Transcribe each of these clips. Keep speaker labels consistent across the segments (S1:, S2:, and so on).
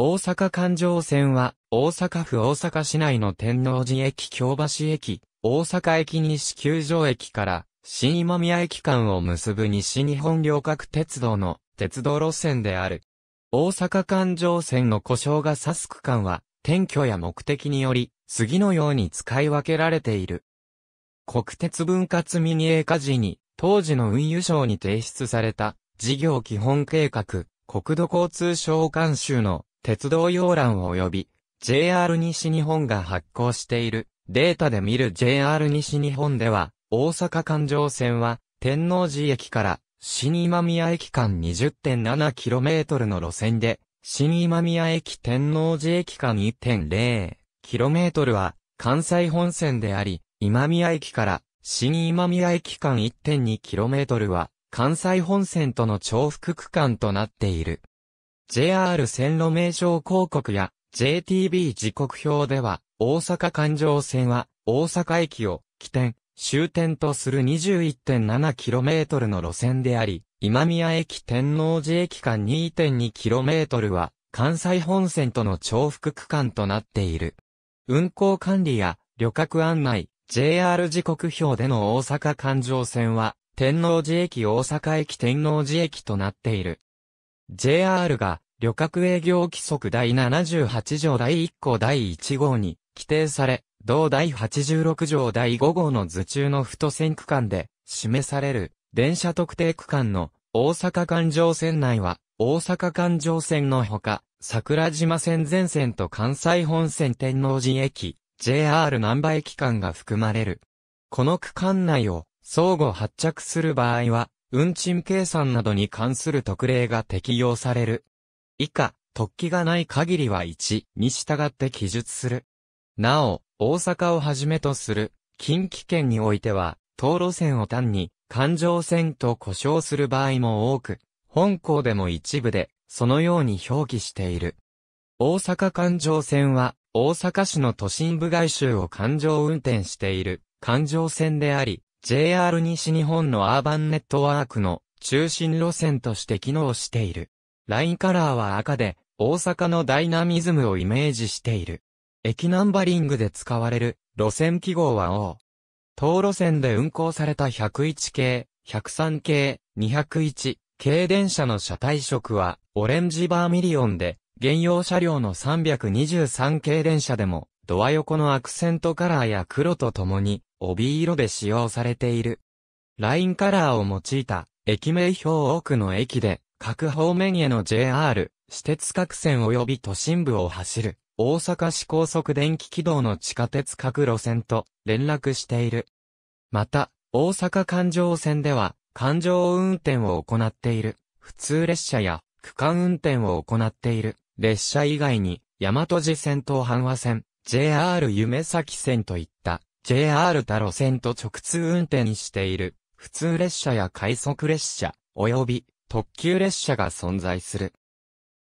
S1: 大阪環状線は、大阪府大阪市内の天王寺駅京橋駅、大阪駅西球場駅から、新今宮駅間を結ぶ西日本旅客鉄道の鉄道路線である。大阪環状線の故障が指す区間は、転居や目的により、次のように使い分けられている。国鉄分割民営化時に、当時の運輸省に提出された、事業基本計画、国土交通省監修の鉄道要覧及び JR 西日本が発行しているデータで見る JR 西日本では、大阪環状線は天王寺駅から新今宮駅間 20.7km の路線で、新今宮駅天王寺駅間 1.0km は関西本線であり、今宮駅から新今宮駅間 1.2km は関西本線との重複区間となっている。JR 線路名称広告や JTB 時刻表では、大阪環状線は、大阪駅を起点、終点とする 21.7km の路線であり、今宮駅天王寺駅間 2.2km は、関西本線との重複区間となっている。運行管理や旅客案内、JR 時刻表での大阪環状線は、天王寺駅大阪駅天王寺駅となっている。JR が旅客営業規則第78条第1項第1号に規定され、同第86条第5号の図中の太線区間で示される電車特定区間の大阪環状線内は大阪環状線のほか、桜島線全線と関西本線天王寺駅、JR 南波駅間が含まれる。この区間内を相互発着する場合は、運賃計算などに関する特例が適用される。以下、特記がない限りは1に従って記述する。なお、大阪をはじめとする近畿圏においては、東路線を単に環状線と呼称する場合も多く、本校でも一部でそのように表記している。大阪環状線は、大阪市の都心部外周を環状運転している環状線であり、JR 西日本のアーバンネットワークの中心路線として機能している。ラインカラーは赤で、大阪のダイナミズムをイメージしている。駅ナンバリングで使われる路線記号は O。当路線で運行された101系、103系、201系電車の車体色はオレンジバーミリオンで、現用車両の323系電車でもドア横のアクセントカラーや黒と共に帯色で使用されている。ラインカラーを用いた駅名表多くの駅で各方面への JR、私鉄各線及び都心部を走る大阪市高速電気軌道の地下鉄各路線と連絡している。また、大阪環状線では環状運転を行っている普通列車や区間運転を行っている列車以外に大和路線と阪和線、JR 夢崎線といった JR 他路線と直通運転している、普通列車や快速列車、及び特急列車が存在する。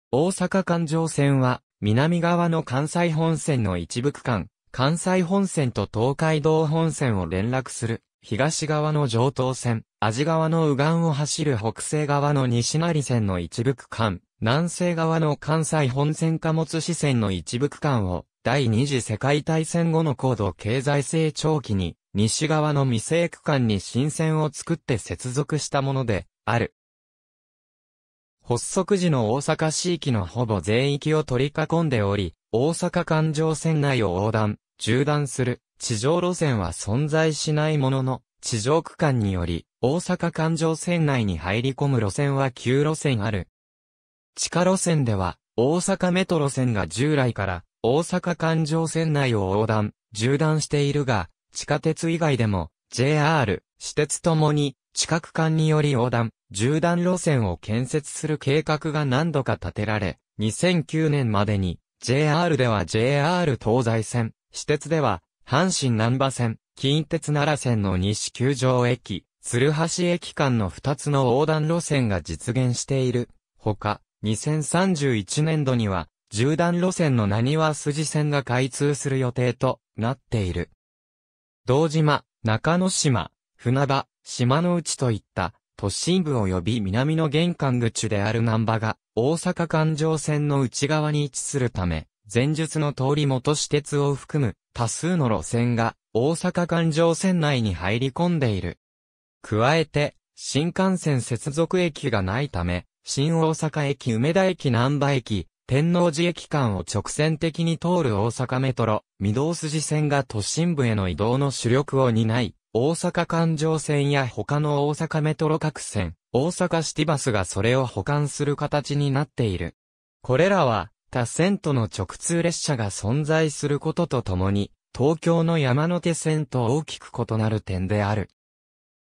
S1: 大阪環状線は、南側の関西本線の一部区間、関西本線と東海道本線を連絡する、東側の上東線、安治川の右岸を走る北西側の西成線の一部区間、南西側の関西本線貨物支線の一部区間を、第二次世界大戦後の高度経済成長期に、西側の未成区間に新線を作って接続したもので、ある。発足時の大阪市域のほぼ全域を取り囲んでおり、大阪環状線内を横断、縦断する地上路線は存在しないものの、地上区間により、大阪環状線内に入り込む路線は9路線ある。地下路線では、大阪メトロ線が従来から大阪環状線内を横断、縦断しているが、地下鉄以外でも、JR、私鉄ともに、地殻間により横断、縦断路線を建設する計画が何度か立てられ、2009年までに、JR では JR 東西線、私鉄では、阪神南波線、近鉄奈良線の西九条駅、鶴橋駅間の2つの横断路線が実現している。ほか、2031年度には、縦断路線の何は筋線が開通する予定となっている。道島、中之島、船場、島の内といった都心部及び南の玄関口である南波が大阪環状線の内側に位置するため、前述の通り元私鉄を含む多数の路線が大阪環状線内に入り込んでいる。加えて、新幹線接続駅がないため、新大阪駅梅田駅南波駅、天王寺駅間を直線的に通る大阪メトロ、御堂筋線が都心部への移動の主力を担い、大阪環状線や他の大阪メトロ各線、大阪シティバスがそれを保管する形になっている。これらは、他線との直通列車が存在することとともに、東京の山手線と大きく異なる点である。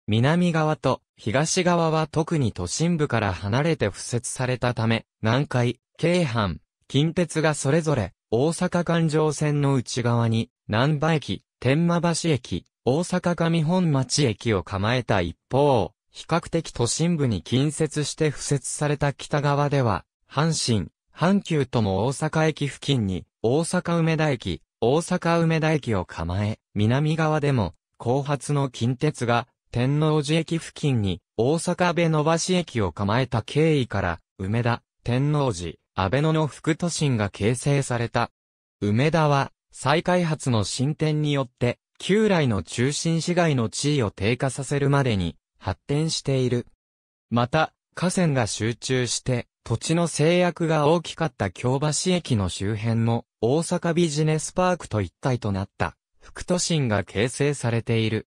S1: 南側と東側は特に都心部から離れて敷設されたため、南海、京阪、近鉄がそれぞれ、大阪環状線の内側に、南波駅、天満橋駅、大阪上本町駅を構えた一方、比較的都心部に近接して敷設された北側では、阪神、阪急とも大阪駅付近に、大阪梅田駅、大阪梅田駅を構え、南側でも、後発の近鉄が、天王寺駅付近に大阪辺野ばし駅を構えた経緯から、梅田、天王寺、安倍野の副都心が形成された。梅田は、再開発の進展によって、旧来の中心市街の地位を低下させるまでに発展している。また、河川が集中して、土地の制約が大きかった京橋駅の周辺も、大阪ビジネスパークと一体となった、副都心が形成されている。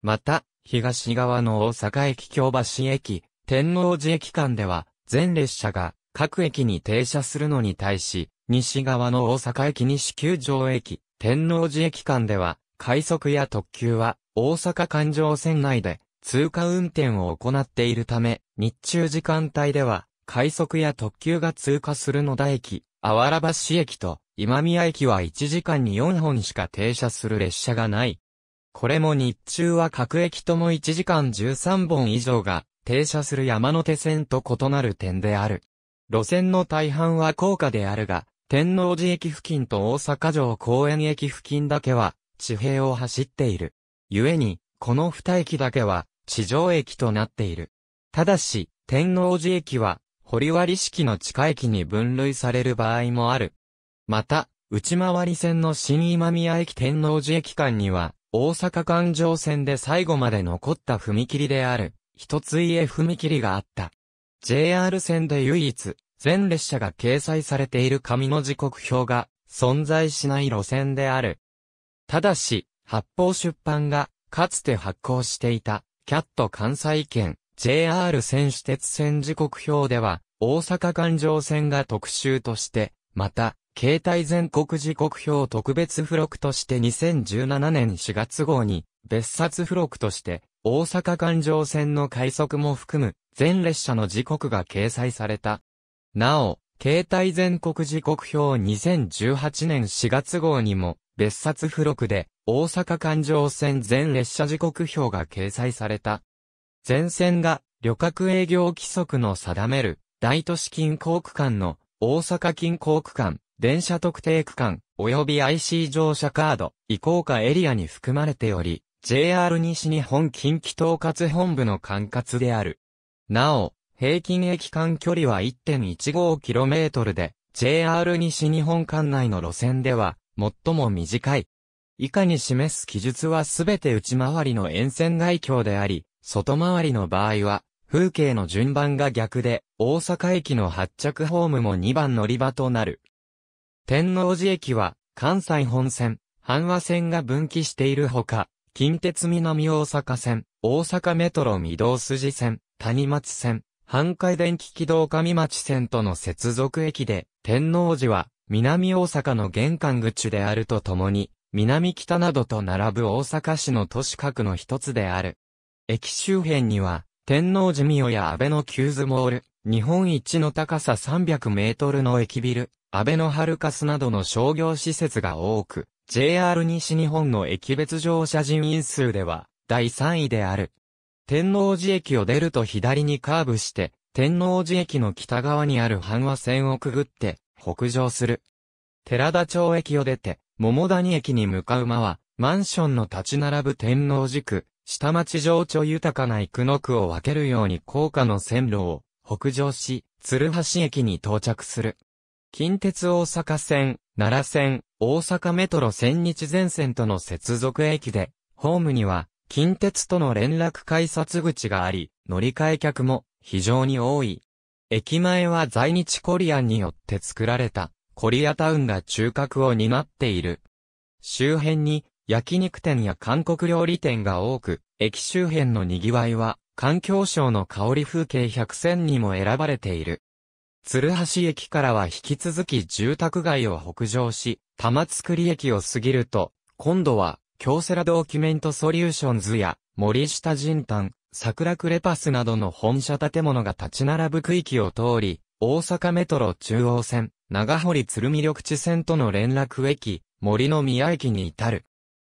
S1: また、東側の大阪駅京橋駅、天王寺駅間では、全列車が各駅に停車するのに対し、西側の大阪駅西九条駅、天王寺駅間では、快速や特急は大阪環状線内で通過運転を行っているため、日中時間帯では、快速や特急が通過する野田駅、あわら橋駅と今宮駅は1時間に4本しか停車する列車がないこれも日中は各駅とも1時間13本以上が停車する山手線と異なる点である。路線の大半は高架であるが、天王寺駅付近と大阪城公園駅付近だけは地平を走っている。故に、この二駅だけは地上駅となっている。ただし、天王寺駅は堀割式の地下駅に分類される場合もある。また、内回り線の新今宮駅天王寺駅間には、大阪環状線で最後まで残った踏切である、一つ家踏切があった。JR 線で唯一、全列車が掲載されている紙の時刻表が存在しない路線である。ただし、発泡出版が、かつて発行していた、キャット関西圏、JR 線私鉄線時刻表では、大阪環状線が特集として、また、携帯全国時刻表特別付録として2017年4月号に、別冊付録として、大阪環状線の快速も含む、全列車の時刻が掲載された。なお、携帯全国時刻表2018年4月号にも、別冊付録で、大阪環状線全列車時刻表が掲載された。全線が、旅客営業規則の定める、大都市近郊区間の、大阪近郊区間、電車特定区間、及び IC 乗車カード、移行下エリアに含まれており、JR 西日本近畿統括本部の管轄である。なお、平均駅間距離は 1.15km で、JR 西日本管内の路線では、最も短い。以下に示す記述はすべて内回りの沿線外境であり、外回りの場合は、風景の順番が逆で、大阪駅の発着ホームも2番乗り場となる。天王寺駅は、関西本線、阪和線が分岐しているほか、近鉄南大阪線、大阪メトロ御堂筋線、谷町線、阪海電気軌道上町線との接続駅で、天王寺は、南大阪の玄関口であるとともに、南北などと並ぶ大阪市の都市核の一つである。駅周辺には、天王寺美代や安倍のキューズモール、日本一の高さ300メートルの駅ビル、安倍のハルカスなどの商業施設が多く、JR 西日本の駅別乗車人員数では、第3位である。天王寺駅を出ると左にカーブして、天王寺駅の北側にある阪和線をくぐって、北上する。寺田町駅を出て、桃谷駅に向かう間は、マンションの立ち並ぶ天王寺区、下町情緒豊かな幾の区を分けるように高架の線路を北上し、鶴橋駅に到着する。近鉄大阪線、奈良線、大阪メトロ千日前線との接続駅で、ホームには、近鉄との連絡改札口があり、乗り換え客も非常に多い。駅前は在日コリアンによって作られた、コリアタウンが中核を担っている。周辺に焼肉店や韓国料理店が多く、駅周辺の賑わいは環境省の香り風景100選にも選ばれている。鶴橋駅からは引き続き住宅街を北上し、玉造駅を過ぎると、今度は、京セラドキュメントソリューションズや、森下人丹、桜クレパスなどの本社建物が立ち並ぶ区域を通り、大阪メトロ中央線、長堀鶴見緑地線との連絡駅、森の宮駅に至る。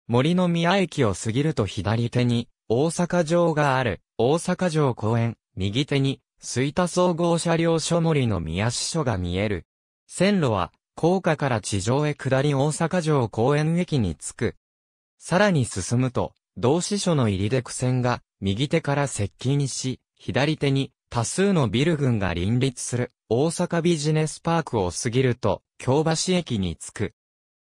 S1: 森の宮駅を過ぎると左手に、大阪城がある、大阪城公園、右手に、吹田総合車両所森の宮支所が見える。線路は、高架から地上へ下り大阪城公園駅に着く。さらに進むと、同志所の入りで苦戦が、右手から接近し、左手に、多数のビル群が林立する、大阪ビジネスパークを過ぎると、京橋駅に着く。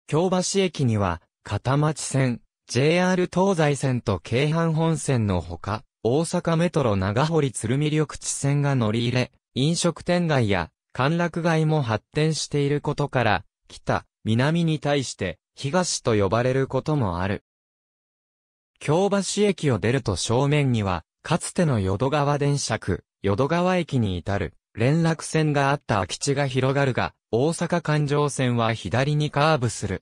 S1: 京橋駅には、片町線、JR 東西線と京阪本線のほか、大阪メトロ長堀鶴見緑地線が乗り入れ、飲食店街や歓楽街も発展していることから、北、南に対して東と呼ばれることもある。京橋駅を出ると正面には、かつての淀川電車区、淀川駅に至る連絡線があった空き地が広がるが、大阪環状線は左にカーブする。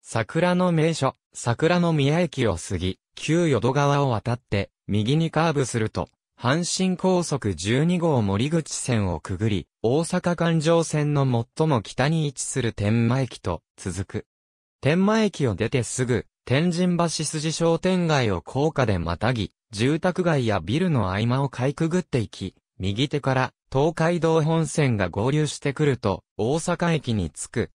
S1: 桜の名所、桜の宮駅を過ぎ、旧淀川を渡って、右にカーブすると、阪神高速12号森口線をくぐり、大阪環状線の最も北に位置する天満駅と続く。天満駅を出てすぐ、天神橋筋商店街を高架でまたぎ、住宅街やビルの合間をかいくぐっていき、右手から東海道本線が合流してくると、大阪駅に着く。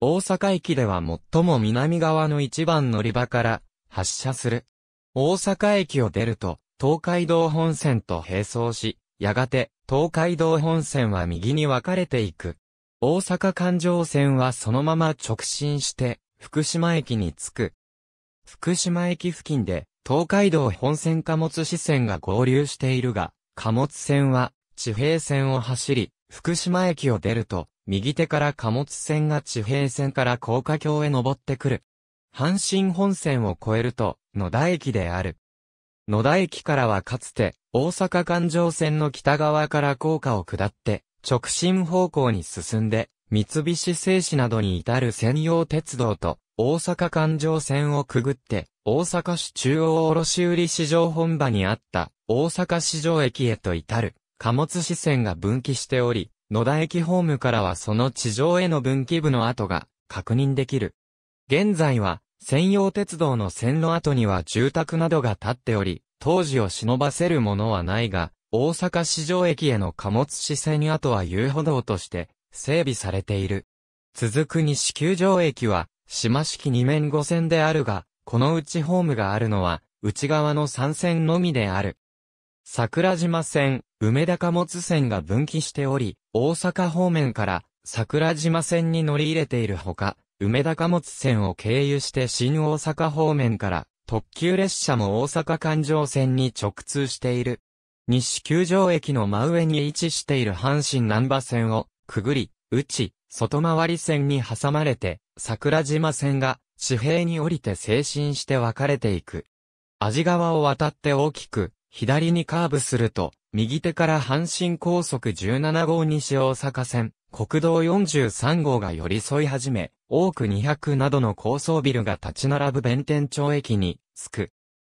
S1: 大阪駅では最も南側の一番乗り場から発車する。大阪駅を出ると、東海道本線と並走し、やがて、東海道本線は右に分かれていく。大阪環状線はそのまま直進して、福島駅に着く。福島駅付近で、東海道本線貨物支線が合流しているが、貨物線は、地平線を走り、福島駅を出ると、右手から貨物線が地平線から高架橋へ登ってくる。阪神本線を越えると、野田駅である。野田駅からはかつて、大阪環状線の北側から高架を下って、直進方向に進んで、三菱製紙などに至る専用鉄道と、大阪環状線をくぐって、大阪市中央卸売市場本場にあった、大阪市場駅へと至る、貨物支線が分岐しており、野田駅ホームからはその地上への分岐部の跡が確認できる。現在は、専用鉄道の線路跡には住宅などが建っており、当時を忍ばせるものはないが、大阪市場駅への貨物支線跡は遊歩道として整備されている。続く西九条駅は、島式2面5線であるが、このうちホームがあるのは、内側の三線のみである。桜島線、梅田貨物線が分岐しており、大阪方面から桜島線に乗り入れているほか、梅田貨物線を経由して新大阪方面から特急列車も大阪環状線に直通している。西九条駅の真上に位置している阪神南波線をくぐり、内、外回り線に挟まれて、桜島線が地平に降りて静止して分かれていく。味川を渡って大きく、左にカーブすると、右手から阪神高速17号西大阪線、国道43号が寄り添い始め、多く200などの高層ビルが立ち並ぶ弁天町駅に、着く。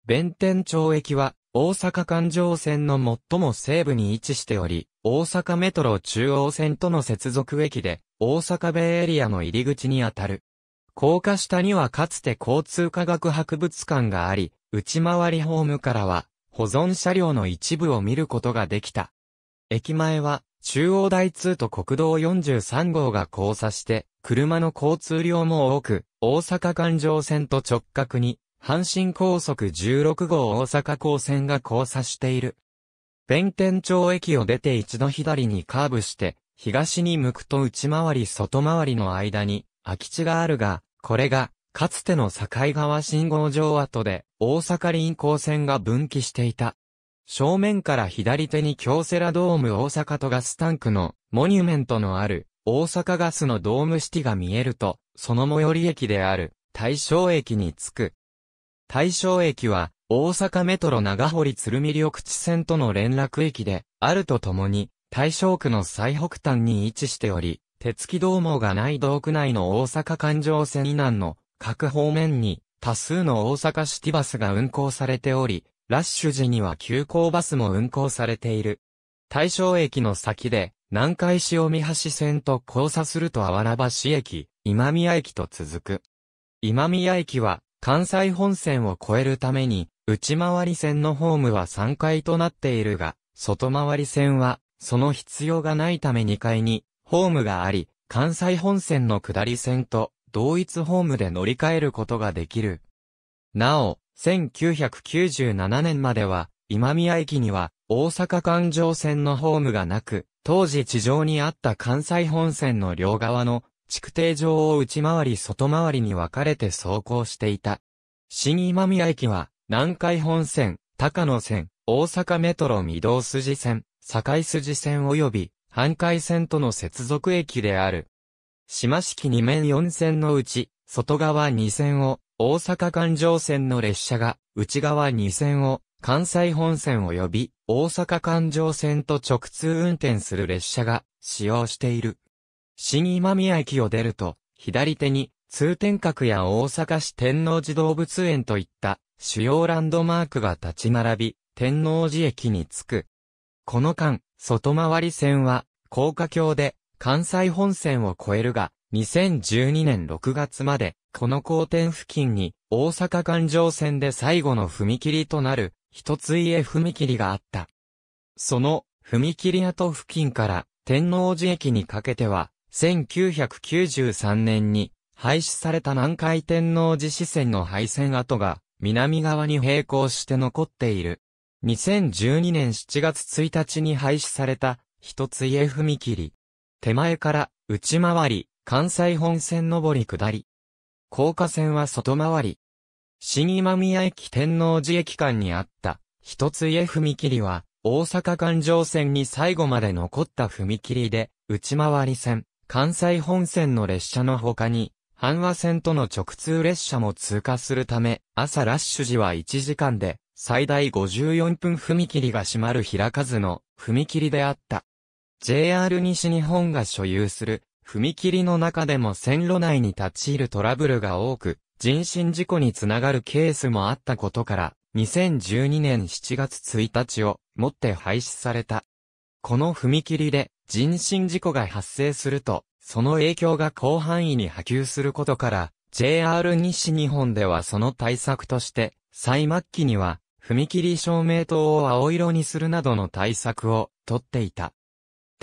S1: 弁天町駅は、大阪環状線の最も西部に位置しており、大阪メトロ中央線との接続駅で、大阪米エリアの入り口にあたる。高架下にはかつて交通科学博物館があり、内回りホームからは、保存車両の一部を見ることができた。駅前は、中央台2と国道43号が交差して、車の交通量も多く、大阪環状線と直角に、阪神高速16号大阪高線が交差している。弁天町駅を出て一度左にカーブして、東に向くと内回り外回りの間に空き地があるが、これが、かつての境川信号場跡で、大阪臨港線が分岐していた。正面から左手に京セラドーム大阪とガスタンクのモニュメントのある大阪ガスのドームシティが見えると、その最寄り駅である大正駅に着く。大正駅は大阪メトロ長堀鶴見緑地線との連絡駅であるとともに大正区の最北端に位置しており、鉄軌道網がない道区内の大阪環状線以南の各方面に多数の大阪シティバスが運行されており、ラッシュ時には急行バスも運行されている。大正駅の先で、南海潮見橋線と交差するとあわら橋駅、今宮駅と続く。今宮駅は、関西本線を越えるために、内回り線のホームは3階となっているが、外回り線は、その必要がないため2階に、ホームがあり、関西本線の下り線と同一ホームで乗り換えることができる。なお、1997年までは、今宮駅には、大阪環状線のホームがなく、当時地上にあった関西本線の両側の、築堤上を内回り外回りに分かれて走行していた。新今宮駅は、南海本線、高野線、大阪メトロ御堂筋線、堺筋線及び、阪海線との接続駅である。島式2面4線のうち、外側2線を、大阪環状線の列車が、内側2線を、関西本線及び、大阪環状線と直通運転する列車が、使用している。新今宮駅を出ると、左手に、通天閣や大阪市天王寺動物園といった主要ランドマークが立ち並び、天王寺駅に着く。この間、外回り線は、高架橋で関西本線を越えるが、2012年6月まで、この交点付近に、大阪環状線で最後の踏切となる、一つ家踏切があった。その、踏切跡付近から、天王寺駅にかけては、1993年に、廃止された南海天王寺支線の廃線跡が、南側に並行して残っている。2012年7月1日に廃止された、一つ家踏切。手前から内回り、関西本線上り下り。高架線は外回り。新今宮駅天王寺駅間にあった一つ家踏切は大阪環状線に最後まで残った踏切で内回り線、関西本線の列車の他に阪和線との直通列車も通過するため、朝ラッシュ時は1時間で、最大54分踏切が閉まる開かずの踏切であった。JR 西日本が所有する踏切の中でも線路内に立ち入るトラブルが多く、人身事故につながるケースもあったことから、2012年7月1日をもって廃止された。この踏切で人身事故が発生すると、その影響が広範囲に波及することから、JR 西日本ではその対策として、最末期には、踏切照明灯を青色にするなどの対策をとっていた。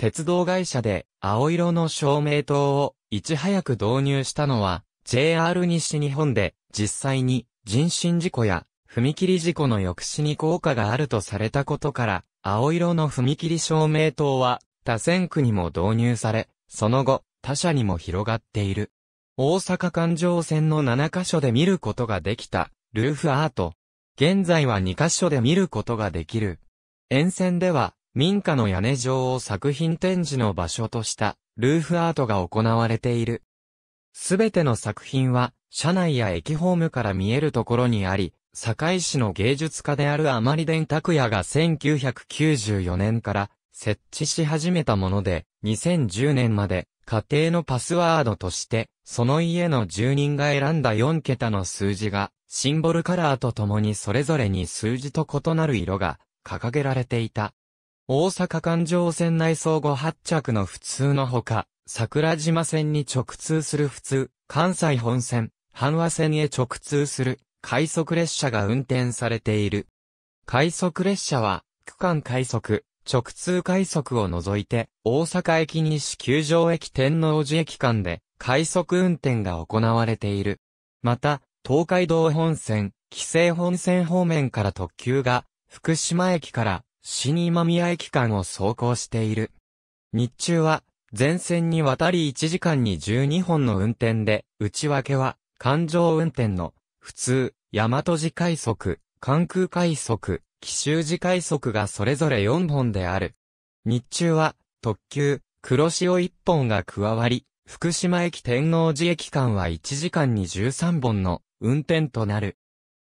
S1: 鉄道会社で青色の照明灯をいち早く導入したのは JR 西日本で実際に人身事故や踏切事故の抑止に効果があるとされたことから青色の踏切照明灯は他線区にも導入され、その後他社にも広がっている。大阪環状線の7カ所で見ることができたルーフアート。現在は2カ所で見ることができる。沿線では民家の屋根上を作品展示の場所としたルーフアートが行われている。すべての作品は、車内や駅ホームから見えるところにあり、堺市の芸術家であるあ甘利伝拓也が1994年から設置し始めたもので、2010年まで家庭のパスワードとして、その家の住人が選んだ4桁の数字が、シンボルカラーとともにそれぞれに数字と異なる色が掲げられていた。大阪環状線内装後発着の普通のほか、桜島線に直通する普通、関西本線、阪和線へ直通する快速列車が運転されている。快速列車は、区間快速、直通快速を除いて、大阪駅西九条駅天王寺駅間で、快速運転が行われている。また、東海道本線、紀勢本線方面から特急が、福島駅から新今宮駅間を走行している。日中は、全線にわたり1時間に12本の運転で、内訳は、環状運転の、普通、大和寺快速、関空快速、奇襲時快速がそれぞれ4本である。日中は、特急、黒潮1本が加わり、福島駅天王寺駅間は1時間に13本の運転となる。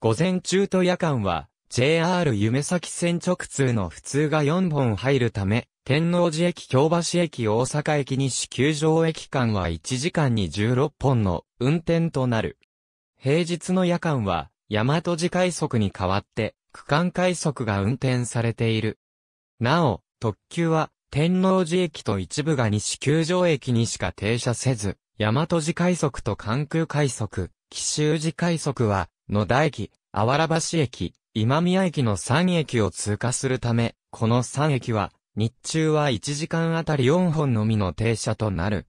S1: 午前中と夜間は JR 夢先線直通の普通が4本入るため、天王寺駅京橋駅大阪駅西球場駅間は1時間に16本の運転となる。平日の夜間は、大和寺快速に代わって、区間快速が運転されている。なお、特急は、天王寺駅と一部が西球場駅にしか停車せず、大和寺快速と関空快速、紀州寺快速は、野田駅、あわら橋駅、今宮駅の3駅を通過するため、この3駅は、日中は1時間あたり4本のみの停車となる。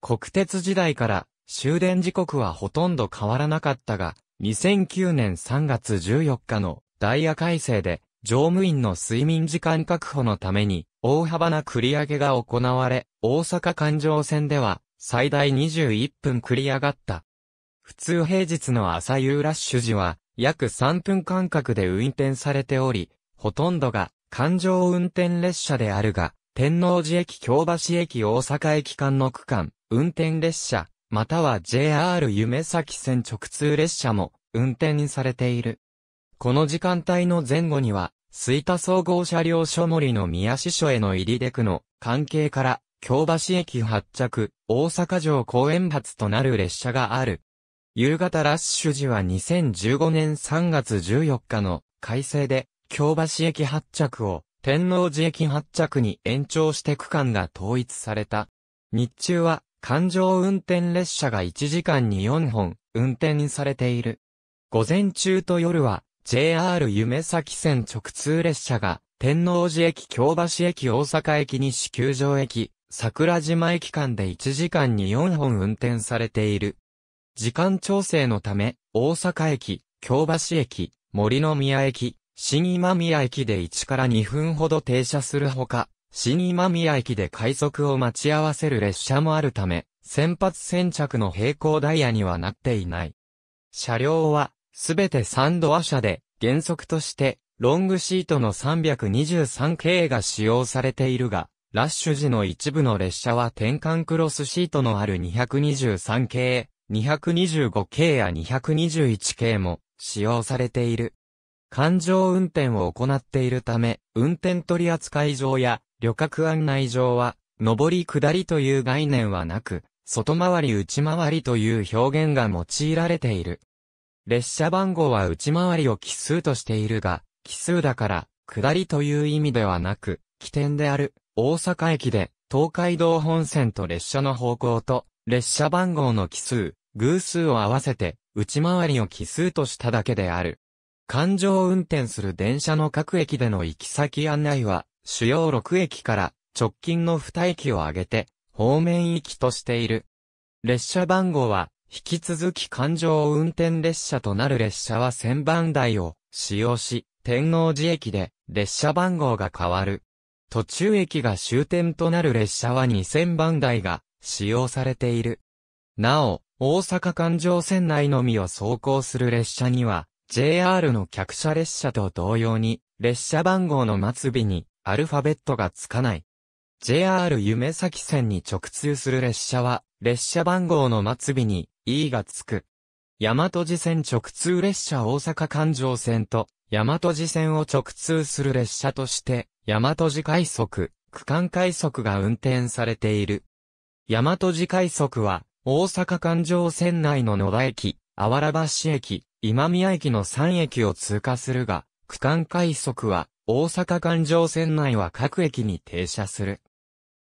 S1: 国鉄時代から終電時刻はほとんど変わらなかったが、2009年3月14日のダイヤ改正で、乗務員の睡眠時間確保のために、大幅な繰り上げが行われ、大阪環状線では、最大21分繰り上がった。普通平日の朝夕ラッシュ時は、約3分間隔で運転されており、ほとんどが環状運転列車であるが、天王寺駅京橋駅大阪駅間の区間、運転列車、または JR 夢崎線直通列車も運転されている。この時間帯の前後には、吹田総合車両所森の宮市所への入り出区の関係から、京橋駅発着、大阪城公園発となる列車がある夕方ラッシュ時は2015年3月14日の改正で、京橋駅発着を天王寺駅発着に延長して区間が統一された。日中は環状運転列車が1時間に4本運転されている。午前中と夜は JR 夢崎線直通列車が天王寺駅京橋駅大阪駅西球場駅桜島駅間で1時間に4本運転されている。時間調整のため、大阪駅、京橋駅、森の宮駅、新今宮駅で1から2分ほど停車するほか、新今宮駅で快速を待ち合わせる列車もあるため、先発先着の平行ダイヤにはなっていない。車両は、すべて3ドア車で、原則として、ロングシートの323系が使用されているが、ラッシュ時の一部の列車は転換クロスシートのある223系、225系や221系も使用されている。環状運転を行っているため、運転取扱場や旅客案内場は、上り下りという概念はなく、外回り内回りという表現が用いられている。列車番号は内回りを奇数としているが、奇数だから、下りという意味ではなく、起点である、大阪駅で、東海道本線と列車の方向と、列車番号の奇数、偶数を合わせて、内回りを奇数としただけである。環状運転する電車の各駅での行き先案内は、主要6駅から直近の2駅を挙げて、方面行きとしている。列車番号は、引き続き環状運転列車となる列車は1000番台を使用し、天王寺駅で列車番号が変わる。途中駅が終点となる列車は2000番台が使用されている。なお、大阪環状線内のみを走行する列車には、JR の客車列車と同様に、列車番号の末尾にアルファベットがつかない。JR 夢崎線に直通する列車は、列車番号の末尾に E がつく。大和路線直通列車大阪環状線と、大和路線を直通する列車として、大和路快速、区間快速が運転されている。大和寺快速は、大阪環状線内の野田駅、あわら橋駅、今宮駅の3駅を通過するが、区間快速は、大阪環状線内は各駅に停車する。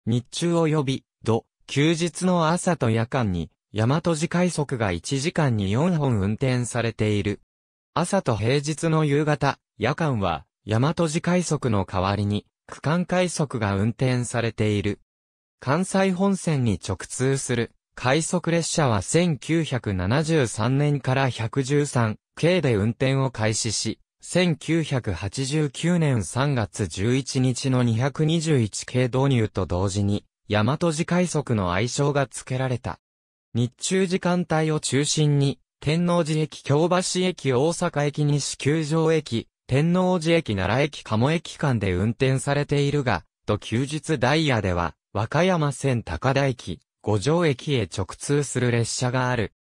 S1: 日中及び、土、休日の朝と夜間に、大和寺快速が1時間に4本運転されている。朝と平日の夕方、夜間は、大和寺快速の代わりに、区間快速が運転されている。関西本線に直通する快速列車は1973年から113系で運転を開始し、1989年3月11日の221系導入と同時に、大和寺快速の愛称が付けられた。日中時間帯を中心に、天王寺駅京橋駅大阪駅西球場駅、天王寺駅奈良駅鴨駅間で運転されているが、と休日ダイヤでは、和歌山線高田駅、五条駅へ直通する列車がある。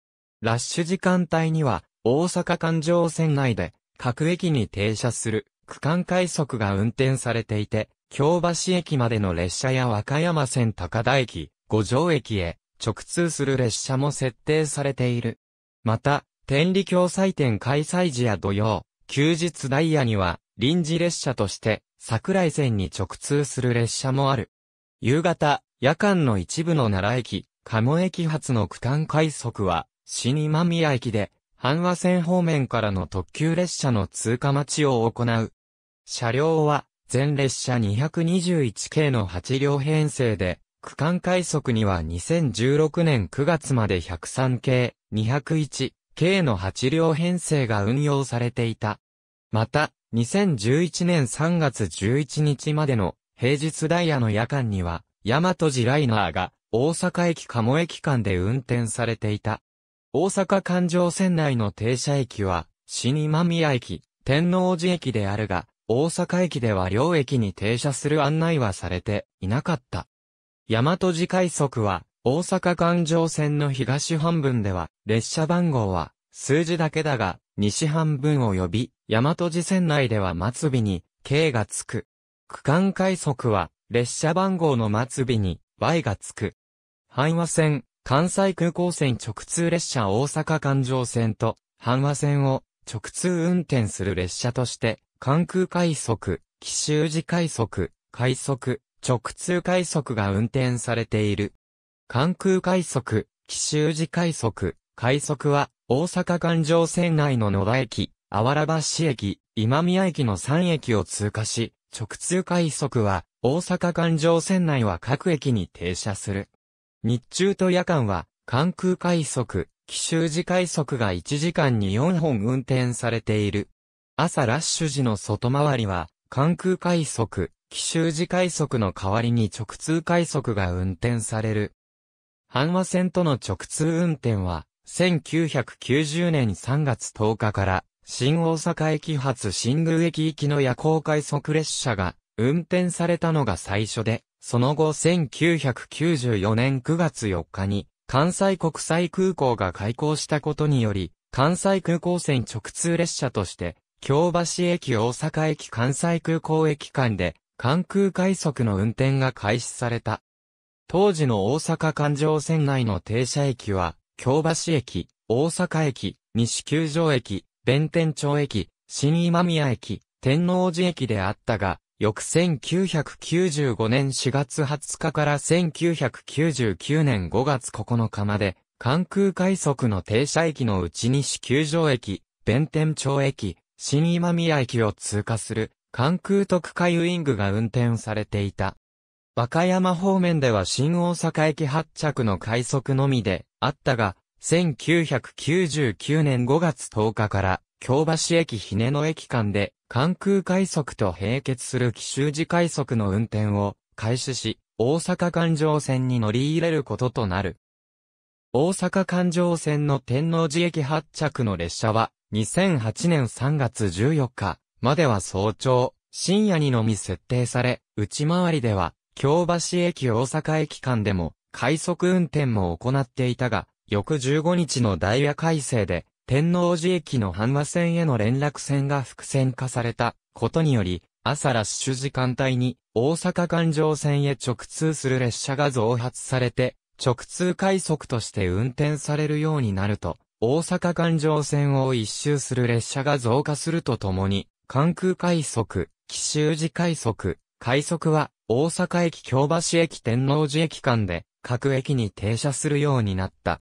S1: ラッシュ時間帯には、大阪環状線内で、各駅に停車する、区間快速が運転されていて、京橋駅までの列車や和歌山線高田駅、五条駅へ、直通する列車も設定されている。また、天理共祭典開催時や土曜、休日ダイヤには、臨時列車として、桜井線に直通する列車もある。夕方、夜間の一部の奈良駅、鴨駅発の区間快速は、新今宮駅で、阪和線方面からの特急列車の通過待ちを行う。車両は、全列車221系の8両編成で、区間快速には2016年9月まで103系、201系の8両編成が運用されていた。また、2011年3月11日までの平日ダイヤの夜間には、大和寺ライナーが、大阪駅鴨駅間で運転されていた。大阪環状線内の停車駅は、新今宮駅、天王寺駅であるが、大阪駅では両駅に停車する案内はされていなかった。大和寺快速は、大阪環状線の東半分では、列車番号は、数字だけだが、西半分及び、大和寺線内では末尾に、K がつく。区間快速は、列車番号の末尾に Y がつく。阪和線、関西空港線直通列車大阪環状線と、阪和線を直通運転する列車として、関空快速、奇襲時快速、快速、直通快速が運転されている。関空快速、奇襲時快速、快速は、大阪環状線内の野田駅、あわら橋駅、今宮駅の3駅を通過し、直通快速は、大阪環状線内は各駅に停車する。日中と夜間は、関空快速、奇襲時快速が1時間に4本運転されている。朝ラッシュ時の外回りは、関空快速、奇襲時快速の代わりに直通快速が運転される。阪和線との直通運転は、1990年3月10日から新大阪駅発新宮駅行きの夜行快速列車が運転されたのが最初で、その後1994年9月4日に関西国際空港が開港したことにより、関西空港線直通列車として、京橋駅大阪駅関西空港駅間で関空快速の運転が開始された。当時の大阪環状線内の停車駅は、京橋駅、大阪駅、西九条駅、弁天町駅、新今宮駅、天王寺駅であったが、翌1995年4月20日から1999年5月9日まで、関空快速の停車駅のうち西九条駅、弁天町駅、新今宮駅を通過する、関空特快ウイングが運転されていた。和歌山方面では新大阪駅発着の快速のみであったが、1999年5月10日から、京橋駅ひね野駅間で、関空快速と並結する紀州時快速の運転を開始し、大阪環状線に乗り入れることとなる。大阪環状線の天王寺駅発着の列車は、2008年3月14日までは早朝、深夜にのみ設定され、内回りでは、京橋駅大阪駅間でも、快速運転も行っていたが、翌15日のダイヤ改正で、天王寺駅の阪和線への連絡線が複線化されたことにより、朝ラッシュ時間帯に大阪環状線へ直通する列車が増発されて、直通快速として運転されるようになると、大阪環状線を一周する列車が増加するとともに、関空快速、紀州寺快速、快速は大阪駅京橋駅天王寺駅間で各駅に停車するようになった。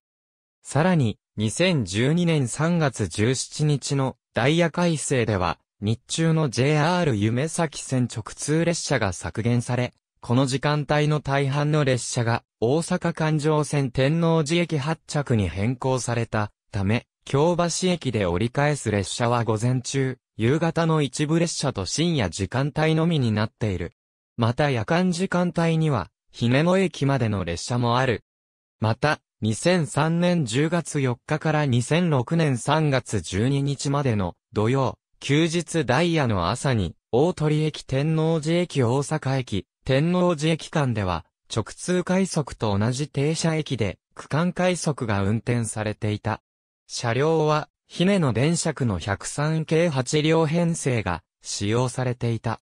S1: さらに、2012年3月17日のダイヤ改正では、日中の JR 夢咲線直通列車が削減され、この時間帯の大半の列車が大阪環状線天王寺駅発着に変更されたため、京橋駅で折り返す列車は午前中、夕方の一部列車と深夜時間帯のみになっている。また夜間時間帯には、姫野駅までの列車もある。また、2003年10月4日から2006年3月12日までの土曜、休日ダイヤの朝に、大鳥駅天王寺駅大阪駅、天王寺駅間では、直通快速と同じ停車駅で、区間快速が運転されていた。車両は、姫の電車区の103系8両編成が使用されていた。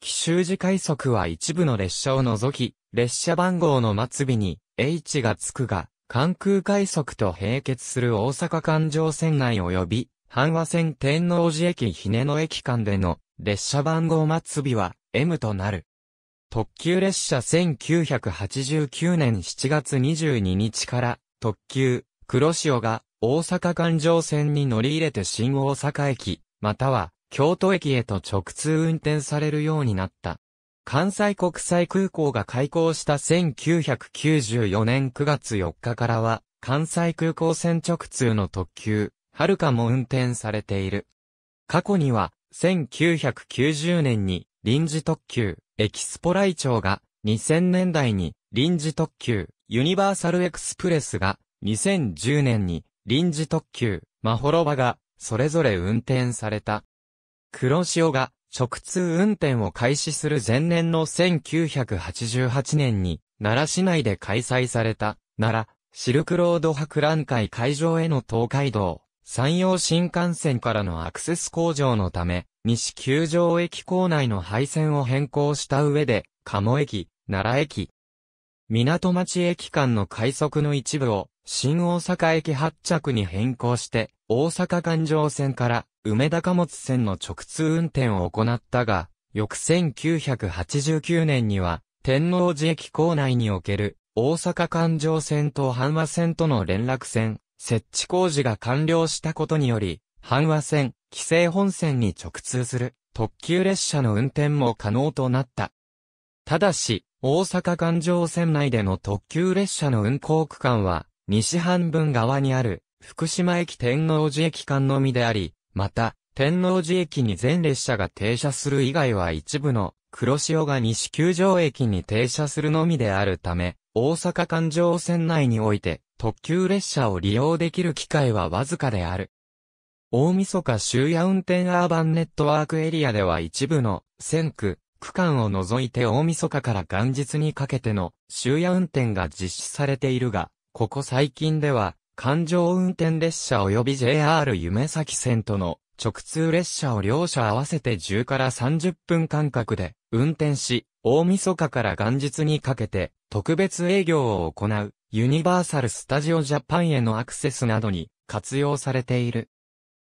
S1: 奇襲時快速は一部の列車を除き、列車番号の末尾に H がつくが、関空快速と並結する大阪環状線内及び、阪和線天王寺駅ね野駅間での列車番号末尾は M となる。特急列車1989年7月22日から特急黒潮が大阪環状線に乗り入れて新大阪駅または京都駅へと直通運転されるようになった。関西国際空港が開港した1994年9月4日からは、関西空港線直通の特急、はるかも運転されている。過去には、1990年に臨時特急、エキスポライウが、2000年代に臨時特急、ユニバーサルエクスプレスが、2010年に臨時特急、マホロバが、それぞれ運転された。黒潮が直通運転を開始する前年の1988年に、奈良市内で開催された、奈良、シルクロード博覧会会場への東海道、山陽新幹線からのアクセス工場のため、西九条駅構内の配線を変更した上で、鴨駅、奈良駅、港町駅間の快速の一部を、新大阪駅発着に変更して、大阪環状線から梅田貨物線の直通運転を行ったが、翌1989年には、天王寺駅構内における、大阪環状線と阪和線との連絡線、設置工事が完了したことにより、阪和線、規制本線に直通する、特急列車の運転も可能となった。ただし、大阪環状線内での特急列車の運行区間は、西半分側にある、福島駅天王寺駅間のみであり、また、天王寺駅に全列車が停車する以外は一部の黒潮が西九条駅に停車するのみであるため、大阪環状線内において特急列車を利用できる機会はわずかである。大晦日終夜運転アーバンネットワークエリアでは一部の線区、区間を除いて大晦日から元日にかけての終夜運転が実施されているが、ここ最近では環状運転列車及び JR 夢崎線との直通列車を両社合わせて10から30分間隔で運転し、大晦日から元日にかけて特別営業を行うユニバーサル・スタジオ・ジャパンへのアクセスなどに活用されている。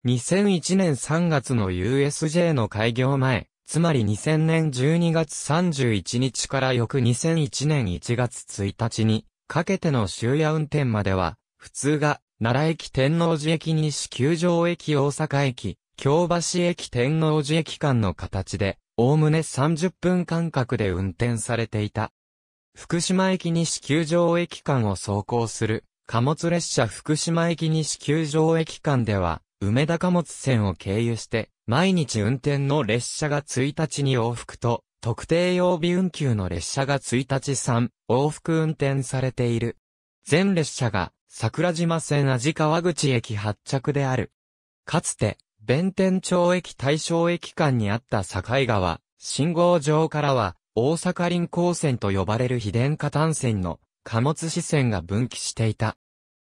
S1: 2001年3月の USJ の開業前、つまり2000年12月31日から翌2001年1月1日にかけての終夜運転までは普通が、奈良駅天王寺駅西球場駅大阪駅、京橋駅天王寺駅間の形で、おおむね30分間隔で運転されていた。福島駅西球場駅間を走行する、貨物列車福島駅西球場駅間では、梅田貨物線を経由して、毎日運転の列車が1日に往復と、特定曜日運休の列車が1日3往復運転されている。全列車が桜島線味川口駅発着である。かつて、弁天町駅大正駅間にあった境川、信号場からは、大阪臨港線と呼ばれる非電化単線の貨物支線が分岐していた。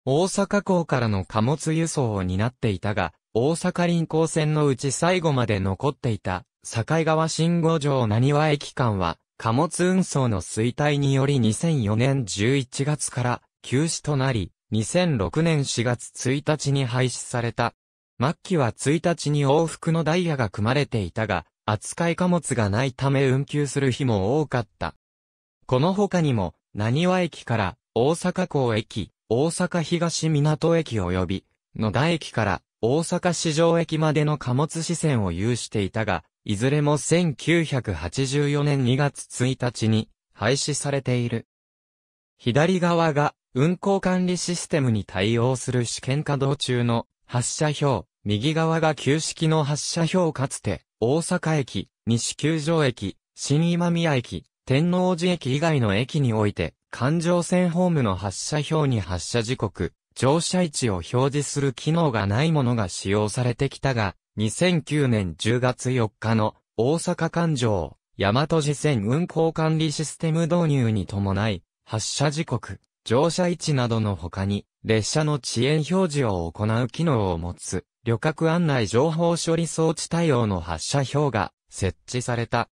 S1: 大阪港からの貨物輸送を担っていたが、大阪臨港線のうち最後まで残っていた、境川信号場何和駅間は、貨物運送の衰退により2004年11月から休止となり、2006年4月1日に廃止された。末期は1日に往復のダイヤが組まれていたが、扱い貨物がないため運休する日も多かった。この他にも、何和駅から大阪港駅、大阪東港駅及び、野田駅から大阪市場駅までの貨物支線を有していたが、いずれも1984年2月1日に廃止されている。左側が運行管理システムに対応する試験稼働中の発射表、右側が旧式の発射表かつて、大阪駅、西九条駅、新今宮駅、天王寺駅以外の駅において、環状線ホームの発射表に発射時刻、乗車位置を表示する機能がないものが使用されてきたが、2009年10月4日の大阪環状、大和寺線運行管理システム導入に伴い、発射時刻、乗車位置などの他に、列車の遅延表示を行う機能を持つ、旅客案内情報処理装置対応の発車表が設置された。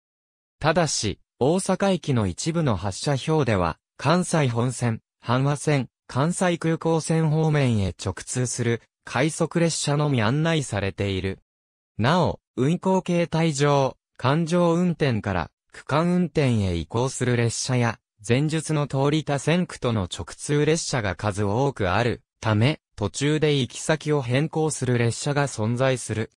S1: ただし、大阪駅の一部の発車表では、関西本線、阪和線、関西空港線方面へ直通する快速列車のみ案内されている。なお、運行形態上、環状運転から区間運転へ移行する列車や、前述の通り多線区との直通列車が数多くあるため、途中で行き先を変更する列車が存在する。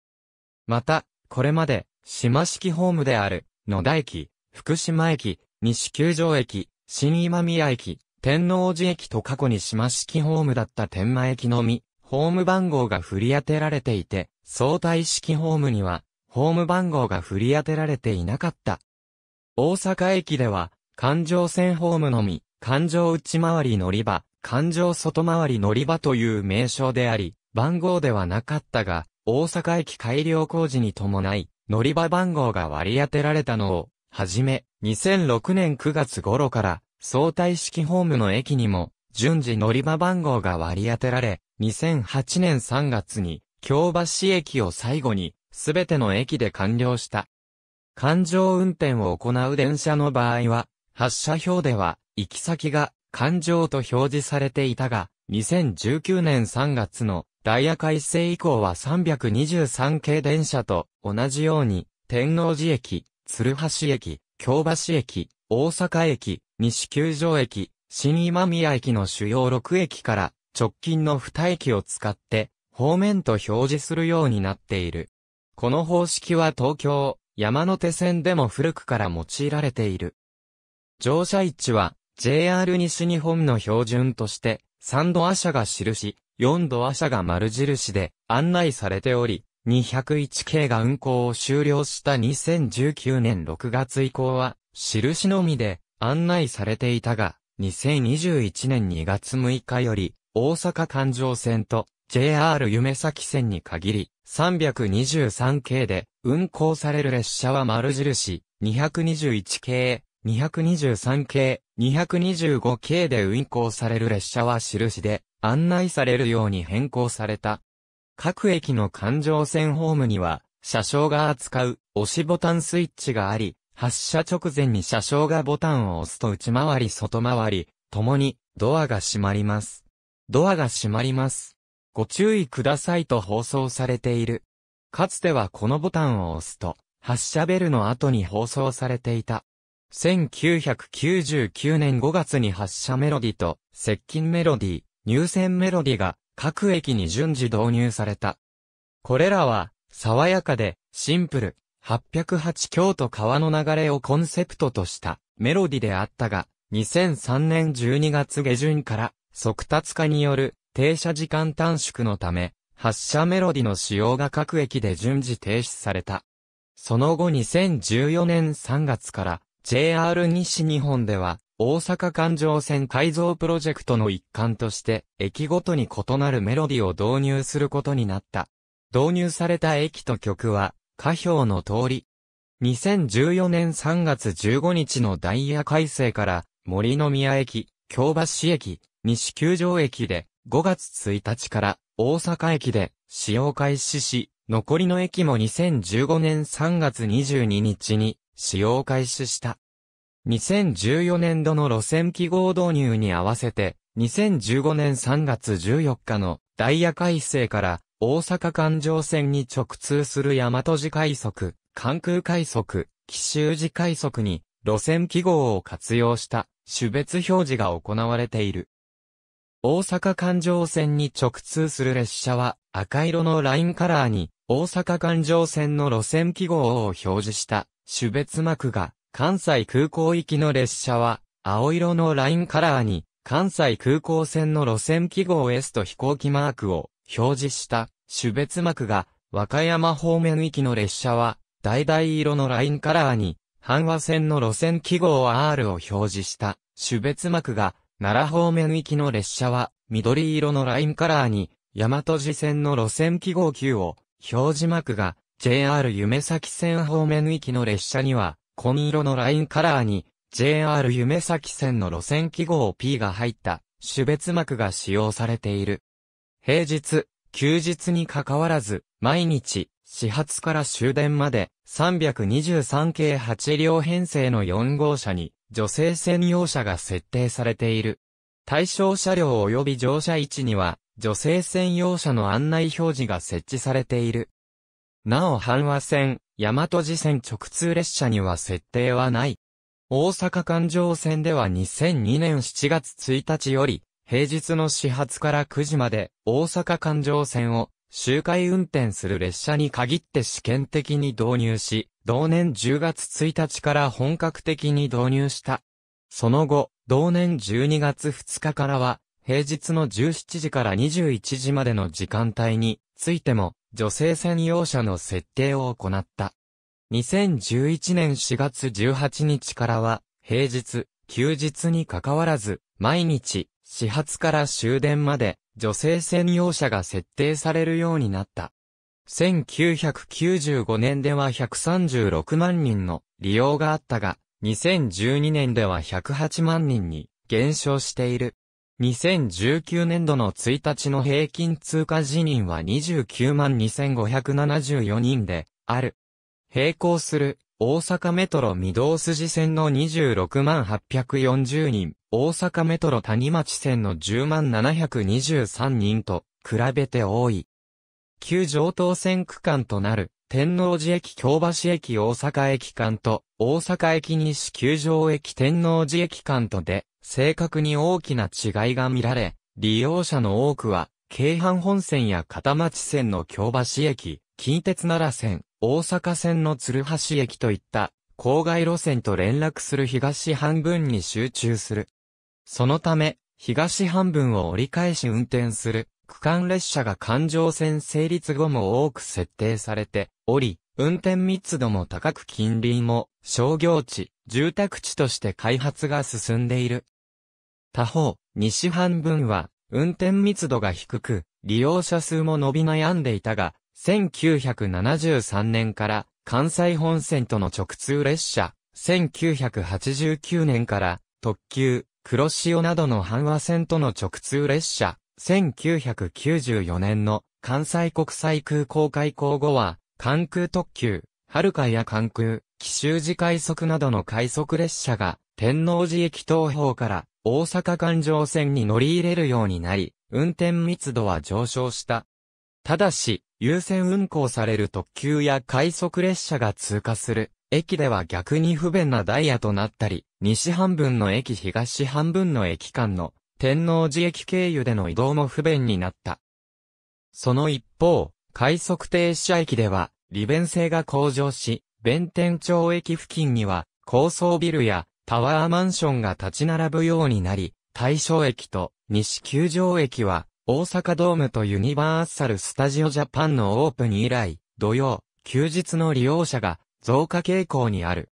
S1: また、これまで、島式ホームである、野田駅、福島駅、西九条駅、新今宮駅、天王寺駅と過去に島式ホームだった天満駅のみ、ホーム番号が振り当てられていて、相対式ホームには、ホーム番号が振り当てられていなかった。大阪駅では、環状線ホームのみ、環状内回り乗り場、環状外回り乗り場という名称であり、番号ではなかったが、大阪駅改良工事に伴い、乗り場番号が割り当てられたのを、はじめ、2006年9月頃から、相対式ホームの駅にも、順次乗り場番号が割り当てられ、2008年3月に、京橋駅を最後に、すべての駅で完了した。環状運転を行う電車の場合は、発射表では、行き先が、環状と表示されていたが、2019年3月のダイヤ改正以降は323系電車と同じように、天王寺駅、鶴橋駅、京橋駅、大阪駅、西九条駅、新今宮駅の主要6駅から直近の2駅を使って、方面と表示するようになっている。この方式は東京、山手線でも古くから用いられている。乗車位置は JR 西日本の標準として、3度ア車が印、4度ア車が丸印で案内されており、201系が運行を終了した2019年6月以降は、印のみで案内されていたが、2021年2月6日より、大阪環状線と JR 夢咲線に限り、323系で運行される列車は丸印、221系、223系、225系で運行される列車は印で案内されるように変更された。各駅の環状線ホームには、車掌が扱う押しボタンスイッチがあり、発車直前に車掌がボタンを押すと内回り外回り、共にドアが閉まります。ドアが閉まります。ご注意くださいと放送されている。かつてはこのボタンを押すと、発車ベルの後に放送されていた。1999年5月に発車メロディと接近メロディ、入線メロディが各駅に順次導入された。これらは、爽やかで、シンプル、808京都川の流れをコンセプトとしたメロディであったが、2003年12月下旬から速達化による停車時間短縮のため、発車メロディの使用が各駅で順次停止された。その後2014年3月から JR 西日本では、大阪環状線改造プロジェクトの一環として、駅ごとに異なるメロディを導入することになった。導入された駅と曲は、下表の通り。2014年3月15日のダイヤ改正から、森の宮駅、京橋駅、西九条駅で、5月1日から大阪駅で使用開始し、残りの駅も2015年3月22日に使用開始した。2014年度の路線記号導入に合わせて、2015年3月14日のダイヤ改正から大阪環状線に直通する大和寺快速、関空快速、紀州寺快速に路線記号を活用した種別表示が行われている。大阪環状線に直通する列車は赤色のラインカラーに大阪環状線の路線記号を表示した種別幕が、関西空港行きの列車は、青色のラインカラーに、関西空港線の路線記号 S と飛行機マークを表示した種別幕が和歌山方面行きの列車は橙色のラインカラーに阪和線の路線記号 R を表示した種別幕が奈良方面行きの列車は緑色のラインカラーに大和路線の路線記号 Q を表示幕が JR 夢崎線方面行きの列車には、紺色のラインカラーに、JR 夢崎線の路線記号 P が入った、種別幕が使用されている。平日、休日にかかわらず、毎日、始発から終電まで、323系8両編成の4号車に、女性専用車が設定されている。対象車両及び乗車位置には、女性専用車の案内表示が設置されている。なお阪和線、大和寺線直通列車には設定はない。大阪環状線では2002年7月1日より、平日の始発から9時まで、大阪環状線を周回運転する列車に限って試験的に導入し、同年10月1日から本格的に導入した。その後、同年12月2日からは、平日の17時から21時までの時間帯についても、女性専用車の設定を行った。2011年4月18日からは、平日、休日にかかわらず、毎日、始発から終電まで、女性専用車が設定されるようになった。1995年では136万人の利用があったが、2012年では108万人に減少している。2019年度の1日の平均通過辞任は29万2574人で、ある。並行する、大阪メトロ御堂筋線の26万840人、大阪メトロ谷町線の10万723人と、比べて多い。旧上東線区間となる、天王寺駅京橋駅大阪駅間と、大阪駅西九条駅天王寺駅間とで、正確に大きな違いが見られ、利用者の多くは、京阪本線や片町線の京橋駅、近鉄奈良線、大阪線の鶴橋駅といった、郊外路線と連絡する東半分に集中する。そのため、東半分を折り返し運転する、区間列車が環状線成立後も多く設定されており、運転密度も高く近隣も商業地、住宅地として開発が進んでいる。他方、西半分は、運転密度が低く、利用者数も伸び悩んでいたが、1973年から関西本線との直通列車、1989年から特急、黒潮などの阪和線との直通列車、1994年の関西国際空港開港後は、関空特急、はるかや関空、奇襲時快速などの快速列車が天王寺駅東方から大阪環状線に乗り入れるようになり、運転密度は上昇した。ただし、優先運行される特急や快速列車が通過する。駅では逆に不便なダイヤとなったり、西半分の駅東半分の駅間の天王寺駅経由での移動も不便になった。その一方、快速停車駅では利便性が向上し、弁天町駅付近には高層ビルやタワーマンションが立ち並ぶようになり、大正駅と西九条駅は、大阪ドームとユニバーサル・スタジオ・ジャパンのオープン以来、土曜、休日の利用者が増加傾向にある。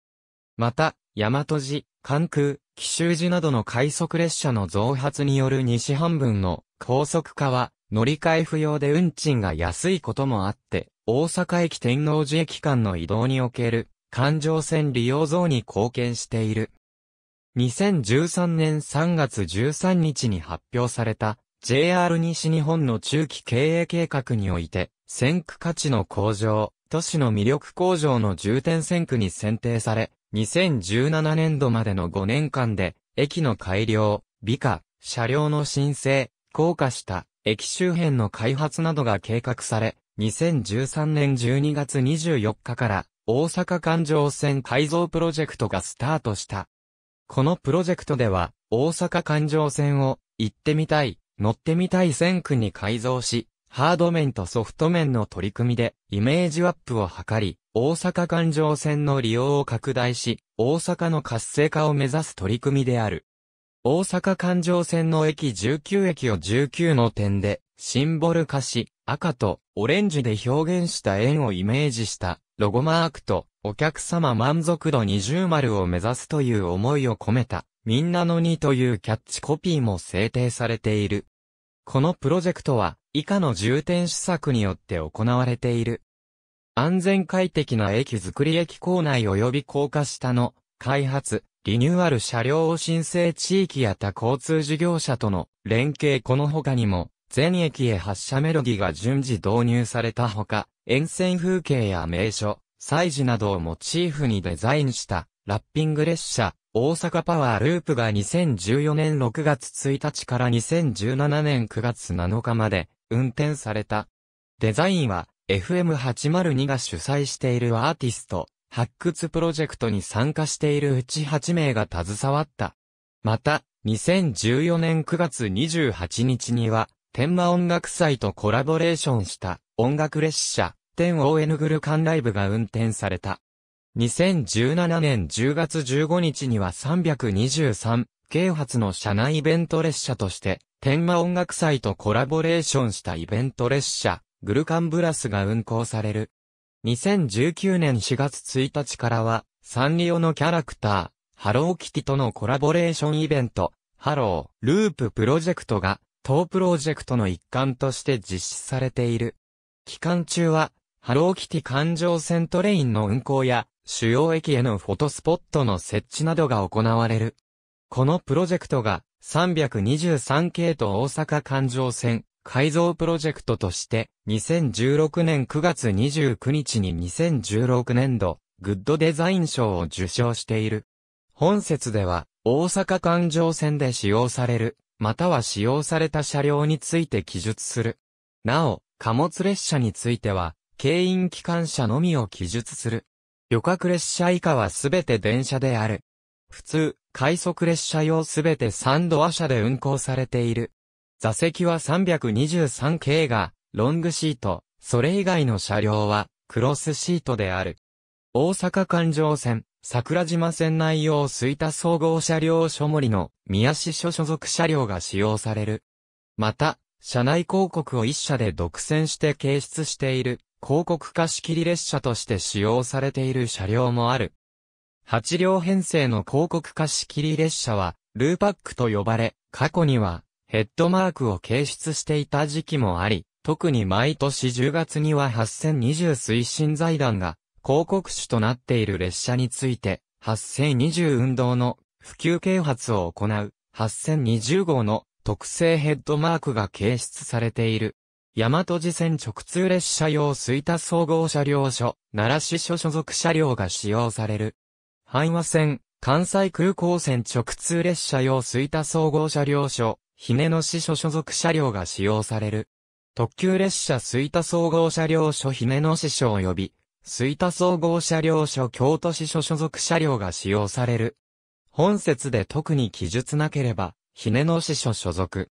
S1: また、大和寺、関空、紀州寺などの快速列車の増発による西半分の高速化は、乗り換え不要で運賃が安いこともあって、大阪駅天王寺駅間の移動における、環状線利用増に貢献している。2013年3月13日に発表された JR 西日本の中期経営計画において、先駆価値の向上、都市の魅力向上の重点先区に選定され、2017年度までの5年間で、駅の改良、美化、車両の申請、高架下、駅周辺の開発などが計画され、2013年12月24日から、大阪環状線改造プロジェクトがスタートした。このプロジェクトでは、大阪環状線を、行ってみたい、乗ってみたい線区に改造し、ハード面とソフト面の取り組みで、イメージアップを図り、大阪環状線の利用を拡大し、大阪の活性化を目指す取り組みである。大阪環状線の駅19駅を19の点で、シンボル化し、赤とオレンジで表現した円をイメージした、ロゴマークとお客様満足度20丸を目指すという思いを込めた、みんなの2というキャッチコピーも制定されている。このプロジェクトは、以下の重点施策によって行われている。安全快適な駅づくり駅構内及び高架下の開発、リニューアル車両を申請地域や他交通事業者との連携この他にも、全駅へ発車メロディが順次導入されたほか、沿線風景や名所、祭事などをモチーフにデザインしたラッピング列車、大阪パワーループが2014年6月1日から2017年9月7日まで運転された。デザインは FM802 が主催しているアーティスト、発掘プロジェクトに参加しているうち8名が携わった。また、2014年9月28日には、天満音楽祭とコラボレーションした音楽列車、天 ON グルカンライブが運転された。2017年10月15日には323啓発の車内イベント列車として、天馬音楽祭とコラボレーションしたイベント列車、グルカンブラスが運行される。2019年4月1日からは、サンリオのキャラクター、ハローキティとのコラボレーションイベント、ハロー、ループプロジェクトが、当プロジェクトの一環として実施されている。期間中は、ハローキティ環状線トレインの運行や、主要駅へのフォトスポットの設置などが行われる。このプロジェクトが、323系統大阪環状線改造プロジェクトとして、2016年9月29日に2016年度、グッドデザイン賞を受賞している。本説では、大阪環状線で使用される、または使用された車両について記述する。なお、貨物列車については、経営機関車のみを記述する。旅客列車以下はすべて電車である。普通、快速列車用すべて3ドア車で運行されている。座席は323系がロングシート、それ以外の車両はクロスシートである。大阪環状線、桜島線内用水田総合車両所盛りの宮市所所属車両が使用される。また、車内広告を一社で独占して掲出している。広告貸切列車として使用されている車両もある。8両編成の広告貸切列車は、ルーパックと呼ばれ、過去には、ヘッドマークを掲出していた時期もあり、特に毎年10月には8020推進財団が広告主となっている列車について、8020運動の普及啓発を行う8020号の特製ヘッドマークが掲出されている。大和路線直通列車用水田総合車両所、奈良市所所属車両が使用される。阪和線、関西空港線直通列車用水田総合車両所、姫野市所所属車両が使用される。特急列車水田総合車両所姫野市所及び、水田総合車両所京都市所所属車両が使用される。本節で特に記述なければ、姫野市所所属。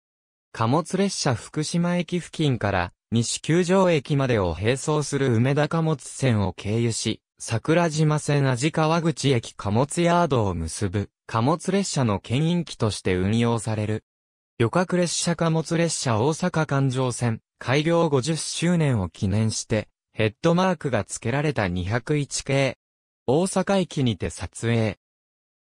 S1: 貨物列車福島駅付近から西九条駅までを並走する梅田貨物線を経由し、桜島線味川口駅貨物ヤードを結ぶ貨物列車の牽引機として運用される。旅客列車貨物列車大阪環状線開業50周年を記念してヘッドマークが付けられた201系。大阪駅にて撮影。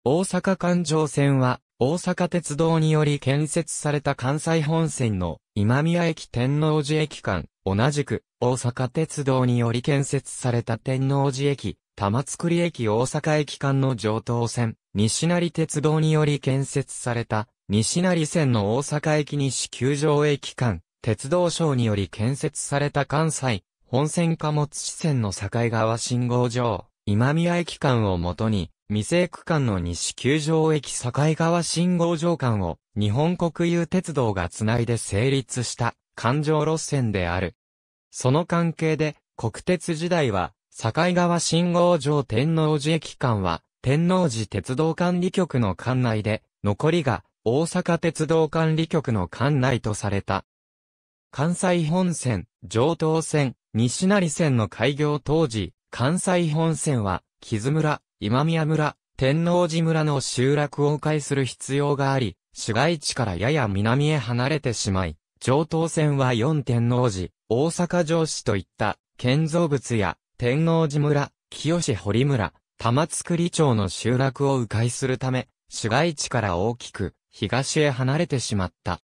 S1: 大阪環状線は大阪鉄道により建設された関西本線の今宮駅天王寺駅間、同じく大阪鉄道により建設された天王寺駅、玉造駅大阪駅間の上等線、西成鉄道により建設された西成線の大阪駅西球場駅間、鉄道省により建設された関西、本線貨物支線の境川信号場、今宮駅間をもとに、未成区間の西九条駅境川信号場間を日本国有鉄道がつないで成立した環状路線である。その関係で国鉄時代は境川信号場天王寺駅間は天王寺鉄道管理局の管内で残りが大阪鉄道管理局の管内とされた。関西本線、上東線、西成線の開業当時、関西本線は、木津村、今宮村、天王寺村の集落を迂回する必要があり、市街地からやや南へ離れてしまい、上東線は四天王寺、大阪城市といった建造物や天王寺村、清堀村、玉造町の集落を迂回するため、市街地から大きく東へ離れてしまった。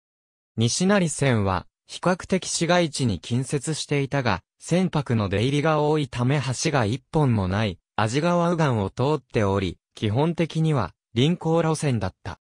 S1: 西成線は比較的市街地に近接していたが、船舶の出入りが多いため橋が一本もない味川右岸を通っており、基本的には、臨港路線だった。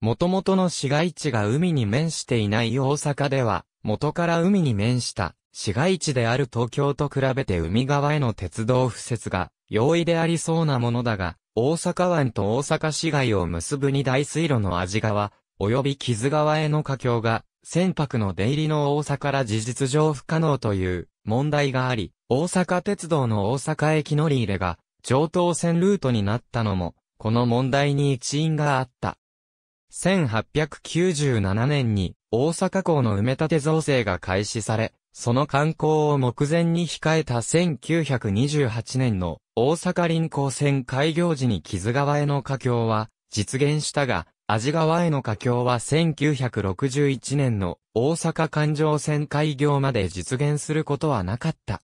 S1: 元々の市街地が海に面していない大阪では、元から海に面した市街地である東京と比べて海側への鉄道敷設が容易でありそうなものだが、大阪湾と大阪市街を結ぶ二大水路の味川、及び木津川への架橋が、船舶の出入りの大阪から事実上不可能という、問題があり、大阪鉄道の大阪駅乗り入れが、上等線ルートになったのも、この問題に一因があった。1897年に大阪港の埋め立て造成が開始され、その観光を目前に控えた1928年の大阪臨港線開業時に木津川への架橋は実現したが、味川への架橋は1961年の大阪環状線開業まで実現することはなかった。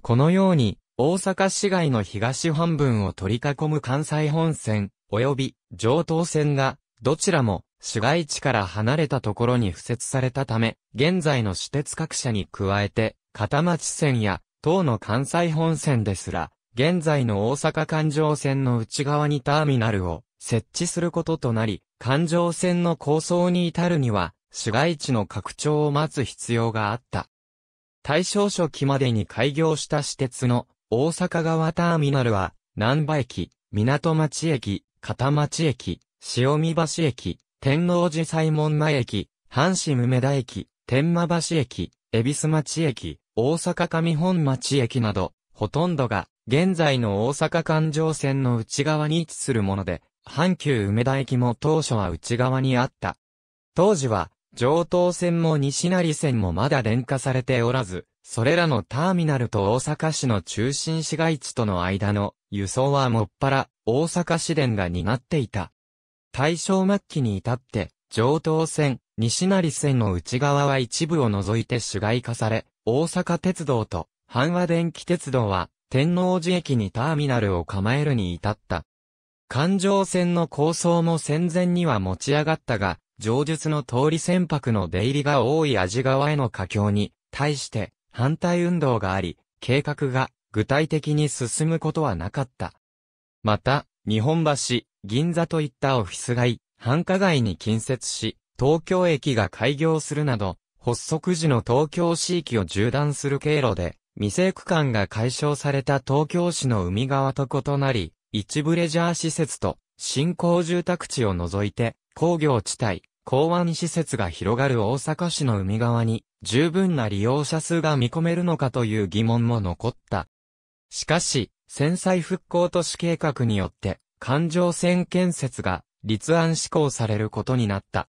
S1: このように、大阪市街の東半分を取り囲む関西本線、及び上東線が、どちらも市街地から離れたところに付設されたため、現在の私鉄各社に加えて、片町線や、等の関西本線ですら、現在の大阪環状線の内側にターミナルを設置することとなり、環状線の構想に至るには、市街地の拡張を待つ必要があった。大正初期までに開業した私鉄の大阪側ターミナルは、南波駅、港町駅、片町駅、潮見橋駅、天王寺西門前駅、阪神梅田駅、天満橋駅、恵比寿町駅、大阪上本町駅など、ほとんどが、現在の大阪環状線の内側に位置するもので、阪急梅田駅も当初は内側にあった。当時は、上東線も西成線もまだ電化されておらず、それらのターミナルと大阪市の中心市街地との間の輸送はもっぱら大阪市電が担っていた。大正末期に至って、上東線、西成線の内側は一部を除いて市街化され、大阪鉄道と阪和電気鉄道は天王寺駅にターミナルを構えるに至った。環状線の構想も戦前には持ち上がったが、上述の通り船舶の出入りが多い味川への架橋に対して反対運動があり、計画が具体的に進むことはなかった。また、日本橋、銀座といったオフィス街、繁華街に近接し、東京駅が開業するなど、発足時の東京市域を縦断する経路で、未成区間が解消された東京市の海側と異なり、一部レジャー施設と新興住宅地を除いて、工業地帯、港湾施設が広がる大阪市の海側に、十分な利用者数が見込めるのかという疑問も残った。しかし、戦災復興都市計画によって、環状線建設が立案施行されることになった。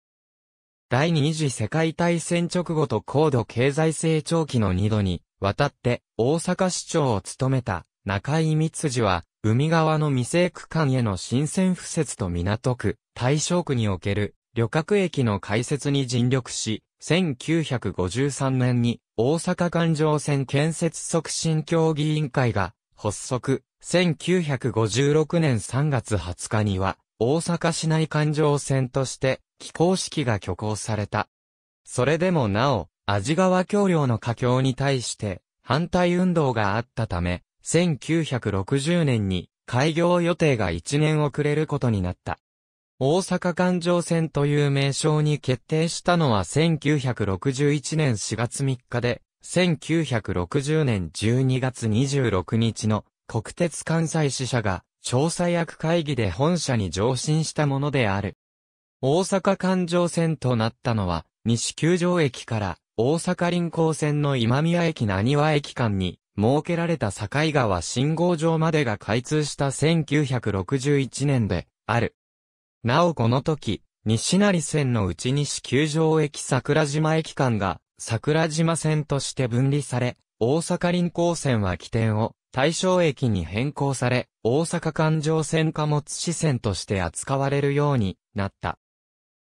S1: 第二次世界大戦直後と高度経済成長期の二度に、渡って大阪市長を務めた中井光次は、海側の未成区間への新鮮布設と港区、大正区における旅客駅の開設に尽力し、1953年に大阪環状線建設促進協議委員会が発足、1956年3月20日には大阪市内環状線として起工式が挙行された。それでもなお、味川橋梁の架橋に対して反対運動があったため、1960年に開業予定が1年遅れることになった。大阪環状線という名称に決定したのは1961年4月3日で、1960年12月26日の国鉄関西支社が調査役会議で本社に上申したものである。大阪環状線となったのは、西九条駅から大阪臨港線の今宮駅何和駅間に設けられた境川信号場までが開通した1961年である。なおこの時、西成線のうち西球場駅桜島駅間が桜島線として分離され、大阪臨港線は起点を対象駅に変更され、大阪環状線貨物支線として扱われるようになった。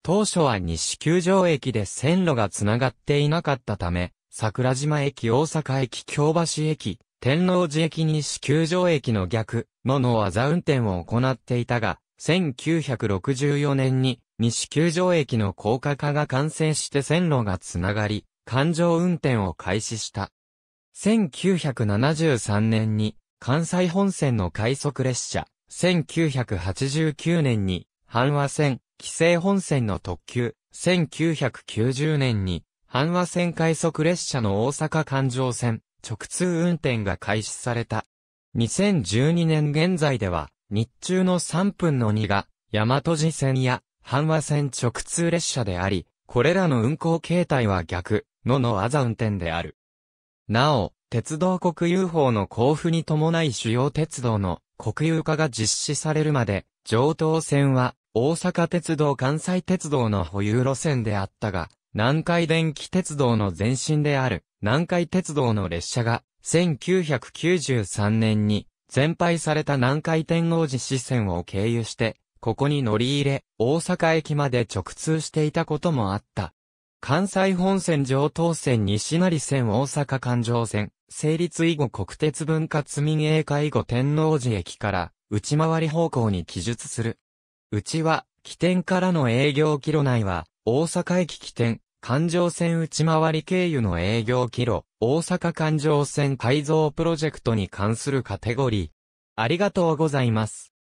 S1: 当初は西球場駅で線路がつながっていなかったため、桜島駅大阪駅京橋駅、天王寺駅西球場駅の逆のの技運転を行っていたが、1964年に西九条駅の高架化が完成して線路がつながり、環状運転を開始した。1973年に関西本線の快速列車、1989年に阪和線、紀勢本線の特急、1990年に阪和線快速列車の大阪環状線、直通運転が開始された。2012年現在では、日中の3分の2が、大和路線や、阪和線直通列車であり、これらの運行形態は逆、ののあざ運転である。なお、鉄道国有法の交付に伴い主要鉄道の国有化が実施されるまで、上東線は大阪鉄道関西鉄道の保有路線であったが、南海電気鉄道の前身である南海鉄道の列車が1993年に全敗された南海天王寺支線を経由して、ここに乗り入れ、大阪駅まで直通していたこともあった。関西本線上東線西成線大阪環状線、成立以後国鉄文化民営化以後天王寺駅から、内回り方向に記述する。うちは、起点からの営業キロ内は、大阪駅起点、環状線内回り経由の営業キロ、大阪環状線改造プロジェクトに関するカテゴリー。ありがとうございます。